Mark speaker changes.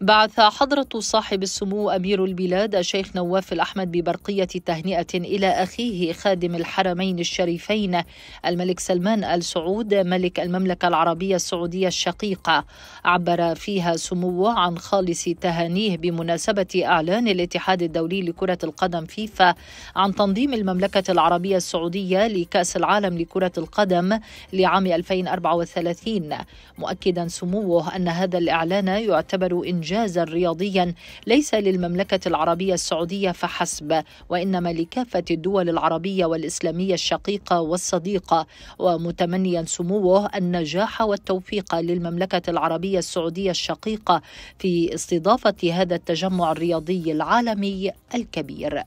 Speaker 1: بعث حضرة صاحب السمو أمير البلاد الشيخ نواف الأحمد ببرقية تهنئة إلى أخيه خادم الحرمين الشريفين الملك سلمان آل سعود ملك المملكة العربية السعودية الشقيقة عبر فيها سموه عن خالص تهانيه بمناسبة إعلان الاتحاد الدولي لكرة القدم فيفا عن تنظيم المملكة العربية السعودية لكأس العالم لكرة القدم لعام 2034 مؤكدا سموه أن هذا الإعلان يعتبر إنجاز إنجازا رياضيا ليس للمملكة العربية السعودية فحسب وإنما لكافة الدول العربية والإسلامية الشقيقة والصديقة ومتمنيا سموه النجاح والتوفيق للمملكة العربية السعودية الشقيقة في استضافة هذا التجمع الرياضي العالمي الكبير